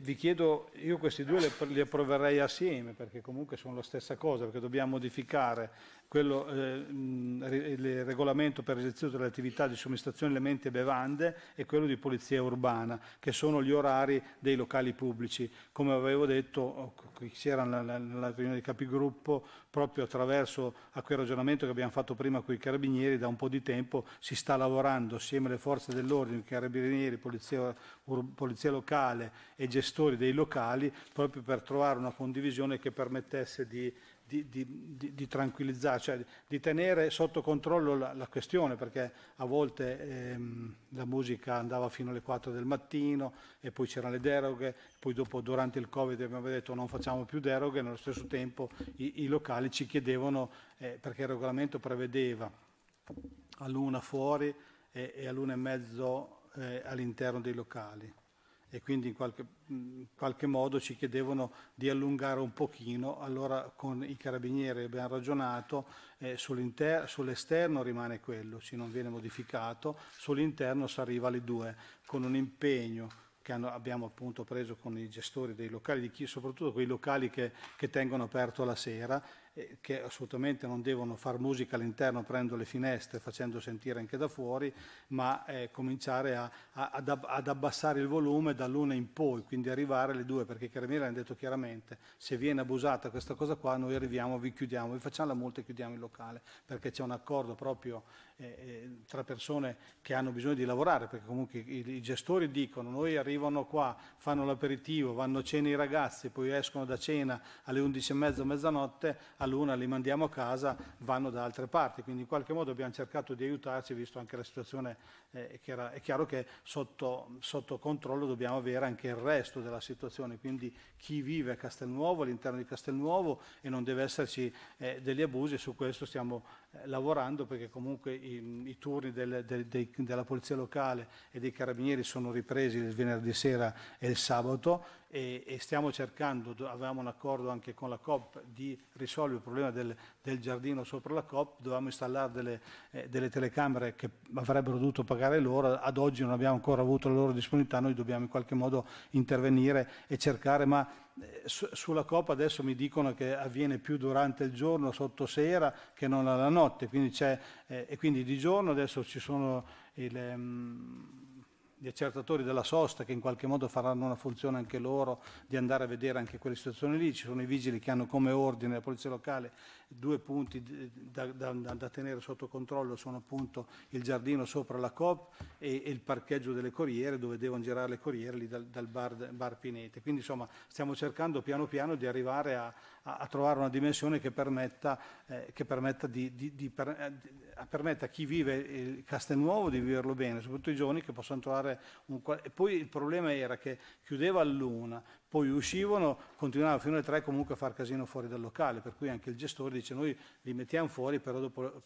vi chiedo, io questi due li approverei assieme perché comunque sono la stessa cosa, perché dobbiamo modificare quello, eh, il regolamento per l'esercizio delle attività di somministrazione di elementi e bevande e quello di polizia urbana, che sono gli orari dei locali pubblici. Come avevo detto, c'era nella, nella riunione di capigruppo, proprio attraverso a quel ragionamento che abbiamo fatto prima con i carabinieri, da un po' di tempo si sta lavorando assieme alle forze dell'ordine, carabinieri, polizia, ur, polizia locale e gestione gestori dei locali proprio per trovare una condivisione che permettesse di, di, di, di tranquillizzare, cioè di tenere sotto controllo la, la questione, perché a volte ehm, la musica andava fino alle 4 del mattino e poi c'erano le deroghe, poi dopo durante il Covid abbiamo detto non facciamo più deroghe, e nello stesso tempo i, i locali ci chiedevano, eh, perché il regolamento prevedeva all'una fuori e, e all'una e mezzo eh, all'interno dei locali e quindi in qualche, in qualche, modo ci chiedevano di allungare un pochino. Allora con i carabinieri abbiamo ragionato, eh, sull'esterno rimane quello, ci non viene modificato, sull'interno si arriva alle due, con un impegno che hanno, abbiamo appunto preso con i gestori dei locali, chi, soprattutto quei locali che, che tengono aperto la sera, che assolutamente non devono far musica all'interno aprendo le finestre, facendo sentire anche da fuori, ma eh, cominciare a, a, ad, abbassare il volume dall'una in poi, quindi arrivare alle due, perché i carabinieri hanno detto chiaramente se viene abusata questa cosa qua noi arriviamo, vi chiudiamo, vi facciamo la multa e chiudiamo il locale, perché c'è un accordo proprio eh, eh, tra persone che hanno bisogno di lavorare, perché comunque i, i gestori dicono noi arrivano qua, fanno l'aperitivo, vanno a cena i ragazzi, poi escono da cena alle 11.30, mezzanotte, a luna li mandiamo a casa, vanno da altre parti. Quindi in qualche modo abbiamo cercato di aiutarci, visto anche la situazione eh, che era, è chiaro che sotto, sotto controllo dobbiamo avere anche il resto della situazione, quindi chi vive a Castelnuovo, all'interno di Castelnuovo e non deve esserci eh, degli abusi, su questo stiamo eh, lavorando perché comunque i, i turni del, del, dei, della polizia locale e dei carabinieri sono ripresi il venerdì sera e il sabato, e, e, stiamo cercando, avevamo un accordo anche con la COP di risolvere il problema del, del giardino sopra la COP, dovevamo installare delle, eh, delle, telecamere che avrebbero dovuto pagare loro, ad oggi non abbiamo ancora avuto la loro disponibilità, noi dobbiamo in qualche modo intervenire e cercare, ma eh, su, sulla COP adesso mi dicono che avviene più durante il giorno, sotto sera, che non alla notte, quindi eh, e quindi di giorno adesso ci sono il, um, gli accertatori della sosta che in qualche modo faranno una funzione anche loro di andare a vedere anche quelle situazioni lì, ci sono i vigili che hanno come ordine la polizia locale due punti da, da, da tenere sotto controllo, sono appunto il giardino sopra la COP e, e, il parcheggio delle corriere dove devono girare le corriere lì dal, dal bar, bar Pinete. Quindi insomma stiamo cercando piano piano di arrivare a, a, a trovare una dimensione che permetta, eh, che permetta, di, di, di, per, eh, permetta a chi vive il Castelnuovo di viverlo bene, soprattutto i giovani che possono trovare un... E poi il problema era che chiudeva a luna, poi uscivano, continuavano fino alle 3 comunque a far casino fuori dal locale, per cui anche il gestore dice noi li mettiamo fuori, però dopo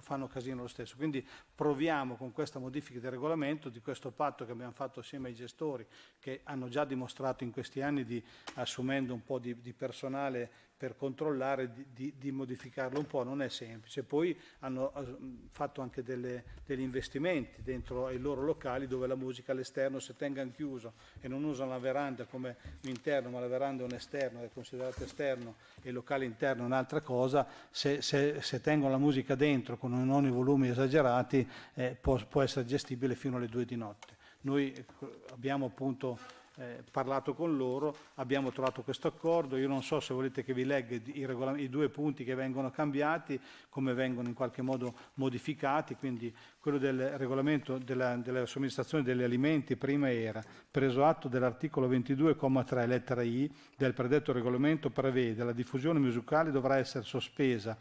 fanno casino lo stesso. Quindi proviamo con questa modifica del regolamento, di questo patto che abbiamo fatto assieme ai gestori, che hanno già dimostrato in questi anni di, assumendo un po' di, di personale per controllare di, di, di, modificarlo un po', non è semplice. Poi hanno eh, fatto anche delle, degli investimenti dentro ai loro locali dove la musica all'esterno si tenga chiuso e non usano la veranda come interno, ma la veranda è un esterno, è considerato esterno e il locale interno è un'altra cosa, se, se, se tengono la musica dentro con non i volumi esagerati eh, può, può essere gestibile fino alle due di notte. Noi ecco, abbiamo appunto eh, parlato con loro, abbiamo trovato questo accordo, io non so se volete che vi legga i, i due punti che vengono cambiati, come vengono in qualche modo modificati, quindi quello del regolamento della, della somministrazione degli alimenti prima era, preso atto dell'articolo 22,3 lettera I del predetto regolamento prevede la diffusione musicale dovrà essere sospesa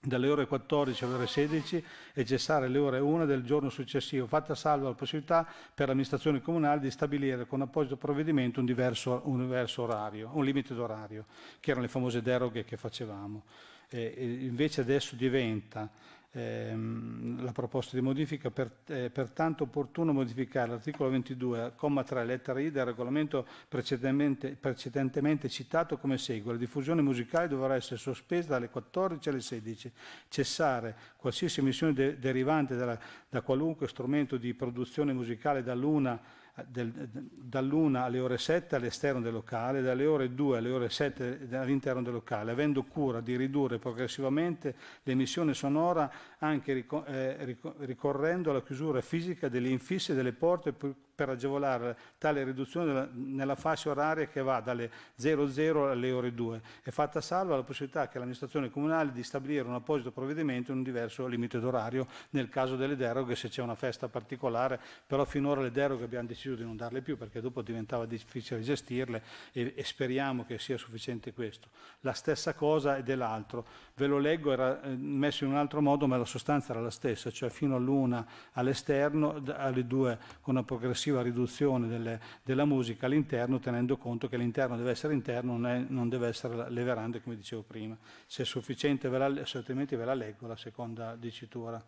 dalle ore 14 alle ore 16 e cessare le ore 1 del giorno successivo, fatta salva la possibilità per l'amministrazione comunale di stabilire con apposito provvedimento un diverso, un diverso orario, un limite d'orario, che erano le famose deroghe che facevamo. E invece adesso diventa ehm, la proposta di modifica, per, eh, pertanto opportuno modificare l'articolo 22, comma 3, lettera I del regolamento precedentemente, precedentemente citato come segue. La diffusione musicale dovrà essere sospesa dalle 14 alle 16, cessare qualsiasi emissione de derivante dalla, da qualunque strumento di produzione musicale dall'una dall'1 alle ore 7 all'esterno del locale, dalle ore 2 alle ore 7 all'interno del locale, avendo cura di ridurre progressivamente l'emissione sonora anche ricor eh, ricor ricorrendo alla chiusura fisica delle infisse delle porte per, per agevolare tale riduzione della, nella fascia oraria che va dalle 00 alle ore 2 e fatta salva la possibilità che l'amministrazione comunale di stabilire un apposito provvedimento in un diverso limite d'orario nel caso delle deroghe se c'è una festa particolare, però finora le deroghe abbiamo deciso deciso di non darle più perché dopo diventava difficile gestirle e, e speriamo che sia sufficiente questo. La stessa cosa è dell'altro. Ve lo leggo, era eh, messo in un altro modo, ma la sostanza era la stessa, cioè fino all'una all'esterno, alle due con una progressiva riduzione delle, della musica all'interno, tenendo conto che l'interno deve essere interno, non, è, non deve essere le verande, come dicevo prima. Se è sufficiente, ve la, altrimenti ve la leggo la seconda dicitura.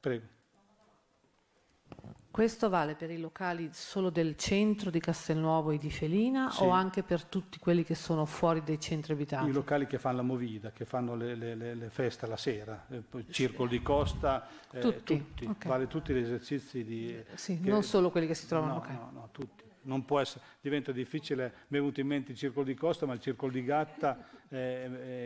Prego. Questo vale per i locali solo del centro di Castelnuovo e di Felina sì. o anche per tutti quelli che sono fuori dai centri abitati? I locali che fanno la movida, che fanno le, le, le feste la sera, eh, circoli di costa, eh, tutti, tutti. Okay. vale tutti gli esercizi di... Sì, che, non solo quelli che si trovano no, no, no, tutti. Non può essere, diventa difficile, mi è venuto in mente il circolo di costa, ma il circolo di gatta, eh,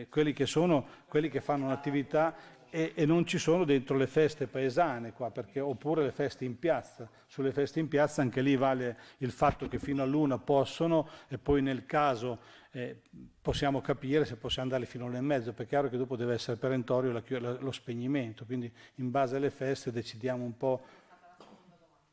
eh quelli che sono, quelli che fanno un'attività e, e, non ci sono dentro le feste paesane qua, perché, oppure le feste in piazza. Sulle feste in piazza anche lì vale il fatto che fino all'una possono e poi nel caso eh, possiamo capire se possiamo andare fino all'una e mezzo, perché è chiaro che dopo deve essere perentorio la, la, lo spegnimento, quindi in base alle feste decidiamo un po'.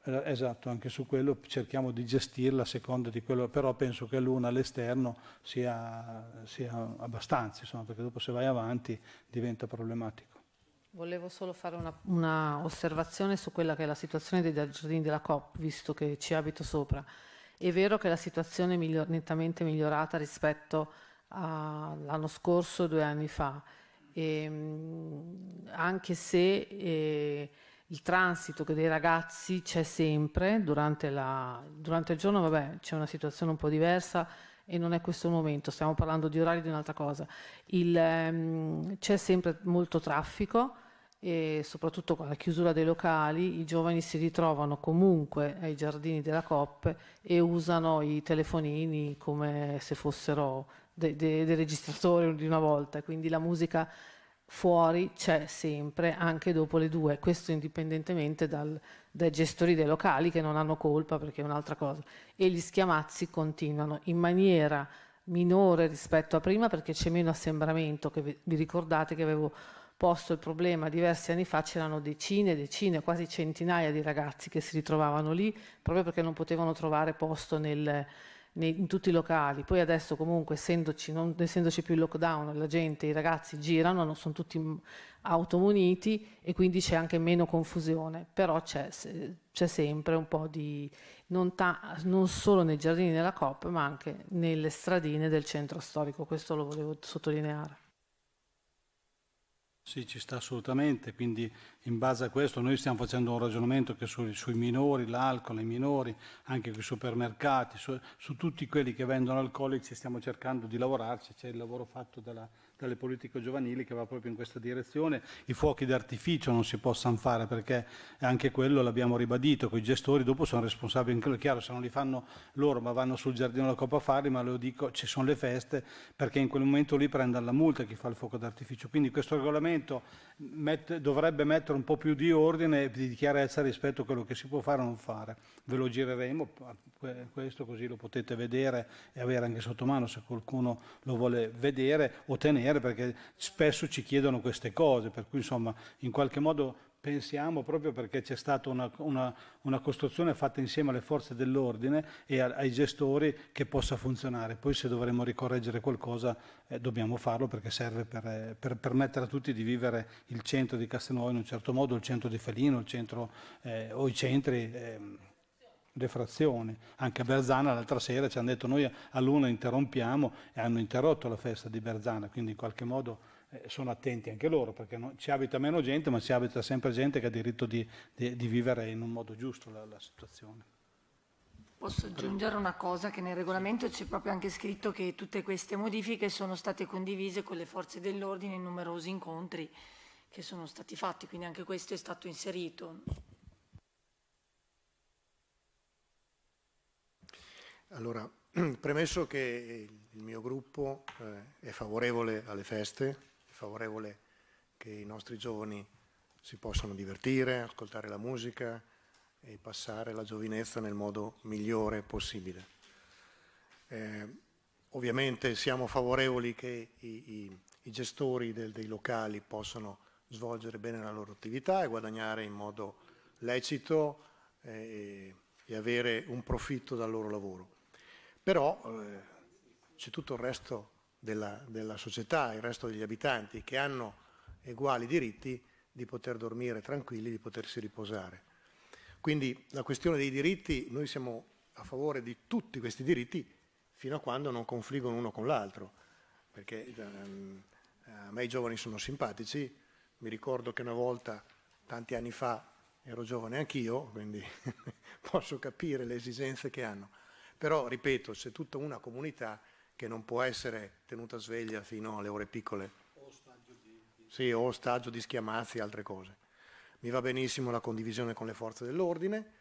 Eh, esatto, anche su quello cerchiamo di gestirla a seconda di quello, però penso che l'una all'esterno sia, sia abbastanza, insomma, perché dopo se vai avanti diventa problematico. Volevo solo fare una, una, osservazione su quella che è la situazione dei giardini della COP, visto che ci abito sopra. È vero che la situazione è miglior, nettamente migliorata rispetto all'anno scorso, due anni fa, e, ehm, anche se eh, il transito dei ragazzi c'è sempre, durante, la, durante il giorno vabbè, c'è una situazione un po' diversa, e non è questo il momento, stiamo parlando di orari di un'altra cosa. Il, um, c'è sempre molto traffico e soprattutto con la chiusura dei locali i giovani si ritrovano comunque ai giardini della COP e usano i telefonini come se fossero dei de, de registratori di una volta, quindi la musica fuori c'è sempre anche dopo le due, questo indipendentemente dal, dai gestori dei locali che non hanno colpa perché è un'altra cosa e gli schiamazzi continuano in maniera minore rispetto a prima perché c'è meno assembramento che vi, vi ricordate che avevo posto il problema diversi anni fa c'erano decine, e decine, quasi centinaia di ragazzi che si ritrovavano lì proprio perché non potevano trovare posto nel, nei, in tutti i locali. Poi adesso comunque essendoci, non essendoci più il lockdown, la gente, i ragazzi girano, sono tutti automuniti e quindi c'è anche meno confusione, però c'è, c'è sempre un po' di, non, ta, non solo nei giardini della COP ma anche nelle stradine del centro storico, questo lo volevo sottolineare. Sì, ci sta assolutamente, quindi in base a questo noi stiamo facendo un ragionamento che su, sui minori, l'alcol, i minori, anche sui supermercati, su, su, tutti quelli che vendono alcolici stiamo cercando di lavorarci, c'è il lavoro fatto dalla, dalle politiche giovanili che va proprio in questa direzione. I fuochi d'artificio non si possano fare perché anche quello l'abbiamo ribadito, quei gestori dopo sono responsabili, in quello chiaro se non li fanno loro ma vanno sul giardino della Coppa a farli, ma lo dico ci sono le feste perché in quel momento lì prendano la multa chi fa il fuoco d'artificio. Quindi questo regolamento mette, dovrebbe mettere un po' più di ordine e di chiarezza rispetto a quello che si può fare o non fare. Ve lo gireremo questo così lo potete vedere e avere anche sotto mano se qualcuno lo vuole vedere o tenere straniere perché spesso ci chiedono queste cose, per cui insomma in qualche modo pensiamo proprio perché c'è stata una, una, una costruzione fatta insieme alle forze dell'ordine e a, ai gestori che possa funzionare. Poi se dovremmo ricorreggere qualcosa eh, dobbiamo farlo perché serve per, eh, per, permettere a tutti di vivere il centro di Castelnuovo in un certo modo, il centro di Felino, il centro eh, o i centri eh, defrazione. Anche a Berzana l'altra sera ci hanno detto noi all'una interrompiamo e hanno interrotto la festa di Berzana, quindi in qualche modo eh, sono attenti anche loro perché non, ci abita meno gente ma ci abita sempre gente che ha diritto di, di, di vivere in un modo giusto la, la situazione. Posso aggiungere una cosa che nel regolamento c'è proprio anche scritto che tutte queste modifiche sono state condivise con le forze dell'ordine in numerosi incontri che sono stati fatti, quindi anche questo è stato inserito. Allora, premesso che il mio gruppo eh, è favorevole alle feste, è favorevole che i nostri giovani si possano divertire, ascoltare la musica e passare la giovinezza nel modo migliore possibile. Eh, ovviamente siamo favorevoli che i, i, i gestori del, dei locali possano svolgere bene la loro attività e guadagnare in modo lecito eh, e avere un profitto dal loro lavoro però eh, c'è tutto il resto della, della, società, il resto degli abitanti che hanno uguali diritti di poter dormire tranquilli, di potersi riposare. Quindi la questione dei diritti, noi siamo a favore di tutti questi diritti fino a quando non confliggono uno con l'altro, perché ehm, a me i giovani sono simpatici, mi ricordo che una volta, tanti anni fa, ero giovane anch'io, quindi posso capire le esigenze che hanno però, ripeto, c'è tutta una comunità che non può essere tenuta sveglia fino alle ore piccole. O ostaggio di, sì, o ostaggio di schiamazzi e altre cose. Mi va benissimo la condivisione con le forze dell'ordine.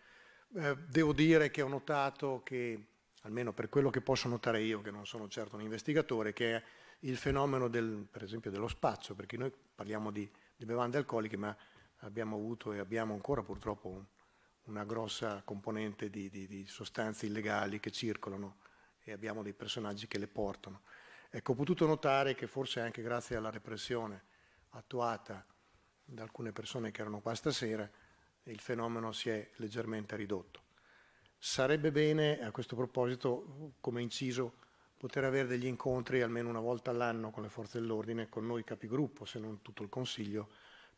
Eh, devo dire che ho notato che, almeno per quello che posso notare io, che non sono certo un investigatore, che il fenomeno del, per esempio dello spaccio, perché noi parliamo di, di bevande alcoliche, ma abbiamo avuto e abbiamo ancora purtroppo Un, una grossa componente di, di, di sostanze illegali che circolano e abbiamo dei personaggi che le portano. Ecco, ho potuto notare che forse anche grazie alla repressione attuata da alcune persone che erano qua stasera, il fenomeno si è leggermente ridotto. Sarebbe bene, a questo proposito, come inciso, poter avere degli incontri almeno una volta all'anno con le forze dell'ordine, con noi capigruppo, se non tutto il Consiglio,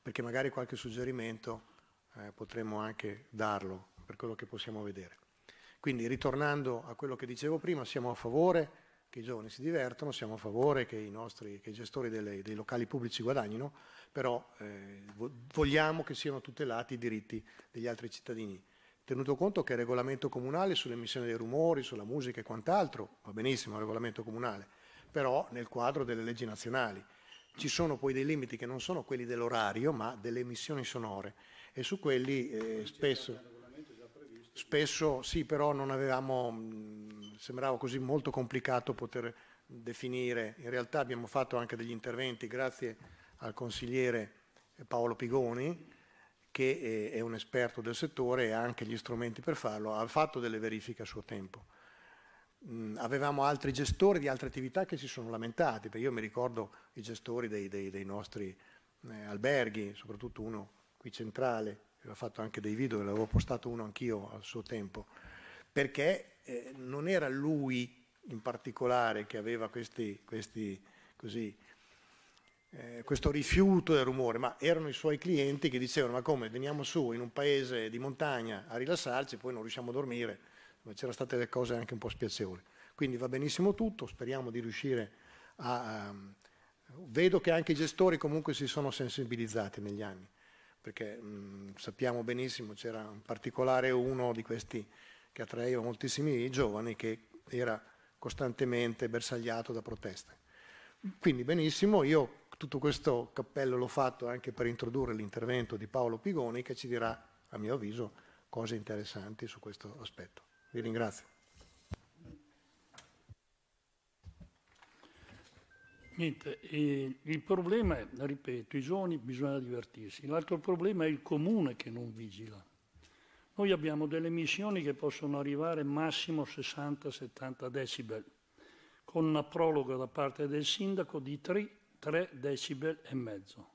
perché magari qualche suggerimento eh, potremmo anche darlo per quello che possiamo vedere. Quindi ritornando a quello che dicevo prima, siamo a favore che i giovani si divertano, siamo a favore che i, nostri, che i gestori delle, dei locali pubblici guadagnino, però eh, vogliamo che siano tutelati i diritti degli altri cittadini. Tenuto conto che il regolamento comunale sull'emissione dei rumori, sulla musica e quant'altro, va benissimo il regolamento comunale, però nel quadro delle leggi nazionali. Ci sono poi dei limiti che non sono quelli dell'orario, ma delle emissioni sonore e su quelli eh, spesso, spesso, sì, però non avevamo, mm, sembrava così molto complicato poter definire, in realtà abbiamo fatto anche degli interventi grazie al consigliere Paolo Pigoni, che eh, è un esperto del settore e ha anche gli strumenti per farlo, ha fatto delle verifiche a suo tempo. Mm, avevamo altri gestori di altre attività che si sono lamentati, perché io mi ricordo i gestori dei, dei, dei nostri eh, alberghi, soprattutto uno qui centrale, aveva fatto anche dei video, ne avevo postato uno anch'io al suo tempo, perché eh, non era lui in particolare che aveva questi, questi così, eh, questo rifiuto del rumore, ma erano i suoi clienti che dicevano ma come veniamo su in un paese di montagna a rilassarci e poi non riusciamo a dormire, c'erano state delle cose anche un po' spiacevoli. Quindi va benissimo tutto, speriamo di riuscire a... a vedo che anche i gestori comunque si sono sensibilizzati negli anni perché mh, sappiamo benissimo, c'era un particolare uno di questi che attraeva moltissimi giovani che era costantemente bersagliato da proteste. Quindi benissimo, io tutto questo cappello l'ho fatto anche per introdurre l'intervento di Paolo Pigoni che ci dirà, a mio avviso, cose interessanti su questo aspetto. Vi ringrazio. Niente, il problema è, ripeto, i giovani bisogna divertirsi, l'altro problema è il comune che non vigila. Noi abbiamo delle emissioni che possono arrivare massimo 60-70 decibel, con una prologa da parte del sindaco di 3, 3 decibel e mezzo.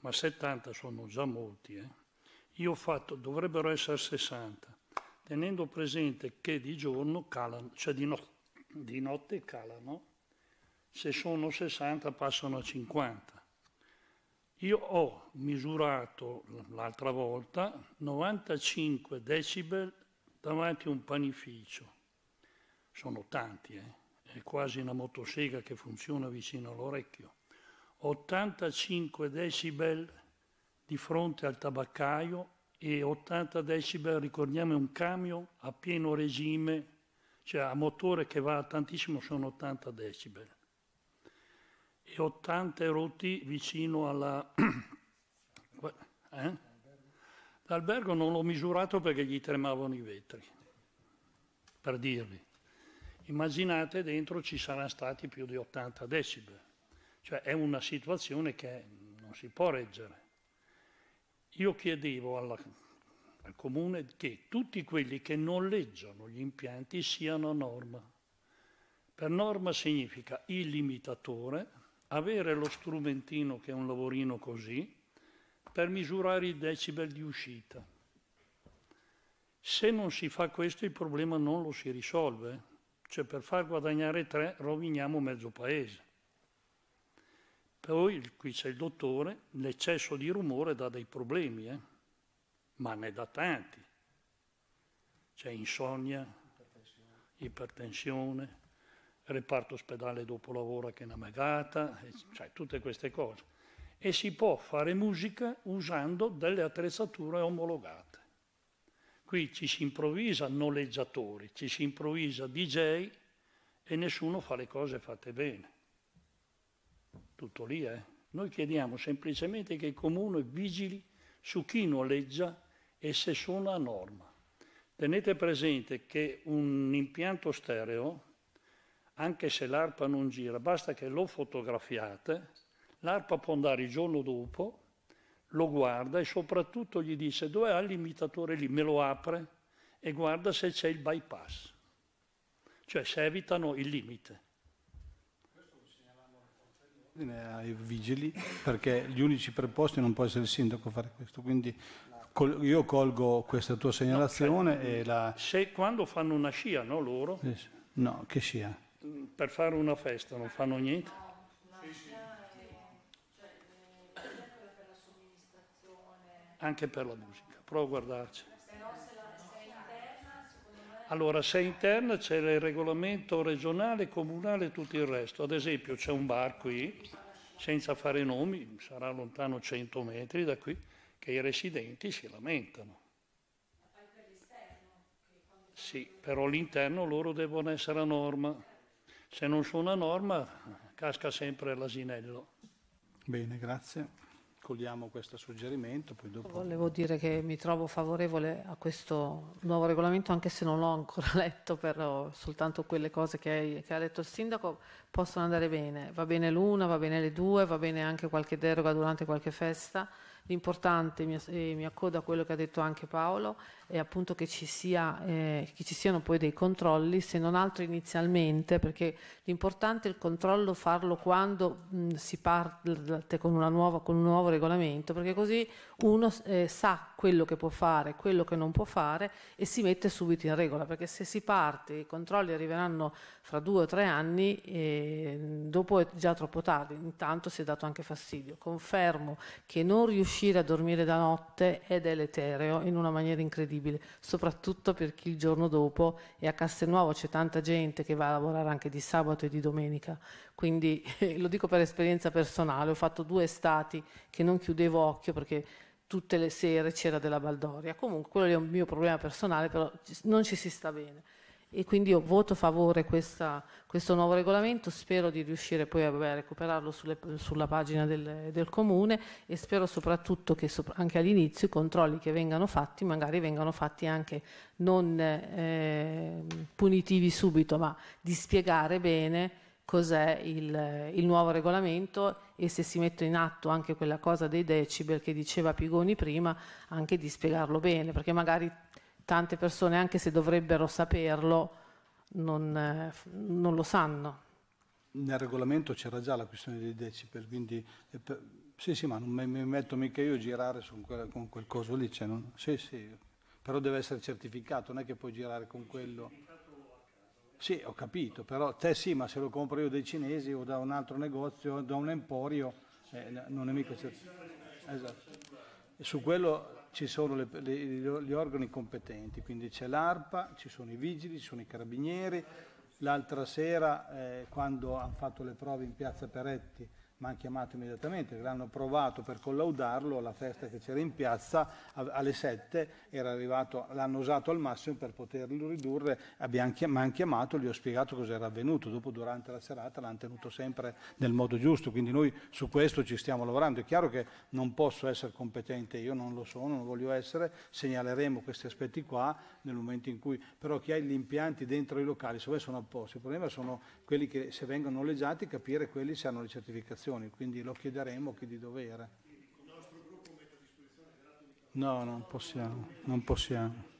Ma 70 sono già molti. Eh? Io ho fatto, dovrebbero essere 60, tenendo presente che di giorno calano, cioè di, no, di notte calano se sono 60 passano a 50. Io ho misurato l'altra volta 95 decibel davanti a un panificio. Sono tanti, eh? è quasi una motosega che funziona vicino all'orecchio. 85 decibel di fronte al tabaccaio e 80 decibel, ricordiamo, è un camion a pieno regime, cioè a motore che va a tantissimo, sono 80 decibel e 80 erotti vicino alla... eh? L'albergo non l'ho misurato perché gli tremavano i vetri, per dirvi. Immaginate dentro ci saranno stati più di 80 decibel, cioè è una situazione che non si può reggere. Io chiedevo alla, al comune che tutti quelli che non noleggiano gli impianti siano a norma. Per norma significa il limitatore, avere lo strumentino che è un lavorino così per misurare i decibel di uscita. Se non si fa questo il problema non lo si risolve, cioè per far guadagnare tre roviniamo mezzo paese. Poi qui c'è il dottore, l'eccesso di rumore dà dei problemi, eh? ma ne dà tanti. C'è insonnia, ipertensione reparto ospedale dopo lavoro che è una megata, cioè tutte queste cose. E si può fare musica usando delle attrezzature omologate. Qui ci si improvvisa noleggiatori, ci si improvvisa DJ e nessuno fa le cose fatte bene. Tutto lì, eh? Noi chiediamo semplicemente che il comune vigili su chi noleggia e se sono a norma. Tenete presente che un impianto stereo anche se l'arpa non gira, basta che lo fotografiate, l'arpa può andare il giorno dopo, lo guarda e soprattutto gli dice dove ha l'imitatore lì, me lo apre e guarda se c'è il bypass, cioè se evitano il limite. Questo lo segnaliamo ai vigili perché gli unici preposti non può essere il sindaco a fare questo, quindi io colgo questa tua segnalazione no, cioè, e la... Se quando fanno una scia, no loro? No, che scia? per fare una festa non fanno niente? Anche per la musica, provo a guardarci. Allora, se è interna c'è il regolamento regionale, comunale e tutto il resto. Ad esempio c'è un bar qui, senza fare nomi, sarà lontano 100 metri da qui, che i residenti si lamentano. Sì, però all'interno loro devono essere a norma se non su una norma casca sempre l'asinello. Bene, grazie. Cogliamo questo suggerimento. Dopo... Volevo dire che mi trovo favorevole a questo nuovo regolamento, anche se non l'ho ancora letto, però soltanto quelle cose che, che ha detto il sindaco possono andare bene. Va bene l'una, va bene le due, va bene anche qualche deroga durante qualche festa L'importante, e mi accodo a quello che ha detto anche Paolo, è appunto che ci, sia, eh, che ci siano poi dei controlli, se non altro inizialmente, perché l'importante è il controllo farlo quando mh, mm, si parte con, nuova, con, un nuovo regolamento, perché così uno eh, sa quello che può fare, quello che non può fare e si mette subito in regola, perché se si parte, i controlli arriveranno fra due o tre anni, e mm, dopo è già troppo tardi, intanto si è dato anche fastidio. Confermo che non riusciamo riuscire a dormire da notte è deletereo in una maniera incredibile, soprattutto per chi il giorno dopo è a Castelnuovo c'è tanta gente che va a lavorare anche di sabato e di domenica, quindi lo dico per esperienza personale, ho fatto due estati che non chiudevo occhio perché tutte le sere c'era della baldoria, comunque quello è un mio problema personale, però non ci si sta bene e quindi io voto a favore questa, questo nuovo regolamento, spero di riuscire poi a, a recuperarlo sulle, sulla pagina del, del, comune e spero soprattutto che sopra, anche all'inizio i controlli che vengano fatti magari vengano fatti anche non eh, punitivi subito, ma di spiegare bene cos'è il, il, nuovo regolamento e se si mette in atto anche quella cosa dei decibel che diceva Pigoni prima, anche di spiegarlo bene, perché magari tante persone, anche se dovrebbero saperlo, non, eh, non lo sanno. Nel regolamento c'era già la questione dei decibel, quindi eh, per, sì, sì, ma non mi, metto mica io a girare quella, con quel coso lì, cioè non, sì, sì, però deve essere certificato, non è che puoi girare con quello. Sì, ho capito, però te sì, ma se lo compro io dai cinesi o da un altro negozio, da un emporio, eh, non è mica certificato. Esatto. su quello ci sono le, le, gli organi competenti, quindi c'è l'ARPA, ci sono i vigili, ci sono i carabinieri. L'altra sera, eh, quando hanno fatto le prove in piazza Peretti, mi hanno chiamato immediatamente, l'hanno provato per collaudarlo alla festa che c'era in piazza alle 7, l'hanno usato al massimo per poterlo ridurre, mi hanno chiamato, gli ho spiegato cosa era avvenuto, dopo durante la serata l'hanno tenuto sempre nel modo giusto, quindi noi su questo ci stiamo lavorando, è chiaro che non posso essere competente, io non lo sono, non voglio essere, segnaleremo questi aspetti qua nel momento in cui, però chi ha gli impianti dentro i locali, se me sono a posto, il problema sono quelli che se vengono noleggiati capire quelli se hanno le certificazioni informazioni, quindi lo chiederemo a chi di dovere. No, non possiamo, non possiamo.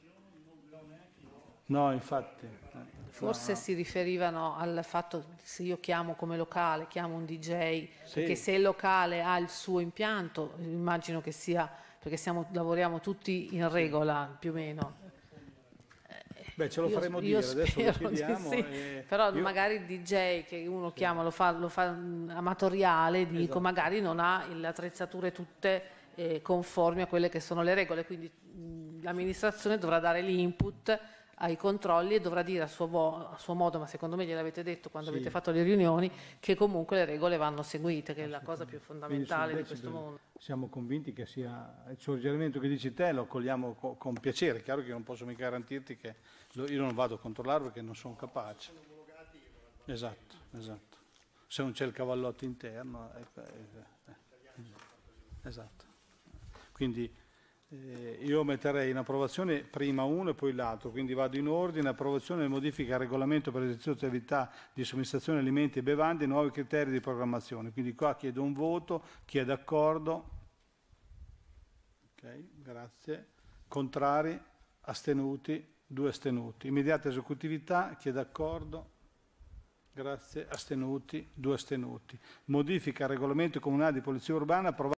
No, infatti. Eh, Forse no. si riferivano al fatto se io chiamo come locale, chiamo un DJ, sì. perché se il locale ha il suo impianto, immagino che sia, perché siamo, lavoriamo tutti in regola più o meno. Beh, ce lo io, faremo io dire, adesso decidiamo. Sì. E... Però io... magari il DJ che uno sì. chiama lo fa, lo fa mm, amatoriale, dico, esatto. magari non ha le attrezzature tutte eh, conformi a quelle che sono le regole, quindi mh, mm, l'amministrazione dovrà dare l'input ai controlli e dovrà dire a suo, a suo modo, ma secondo me gliel'avete detto quando sì. avete fatto le riunioni, che comunque le regole vanno seguite, che è la cosa più fondamentale di questo mondo. Siamo convinti che sia il suggerimento che dici te, lo accogliamo co con piacere, è chiaro che io non posso mica garantirti che lo, io non vado a controllarlo perché non sono capace. Esatto, esatto. Se non c'è il cavallotto interno. È, è, è, esatto. Quindi eh, io metterei in approvazione prima uno e poi l'altro, quindi vado in ordine. Approvazione e modifica al regolamento per l'esercizio di attività di somministrazione alimenti e bevande e nuovi criteri di programmazione. Quindi qua chiedo un voto, chi è d'accordo? Ok, grazie. Contrari? Astenuti? Due astenuti. Immediata esecutività, chi è d'accordo? Grazie. Astenuti? Due astenuti. Modifica al regolamento comunale di polizia urbana approvato.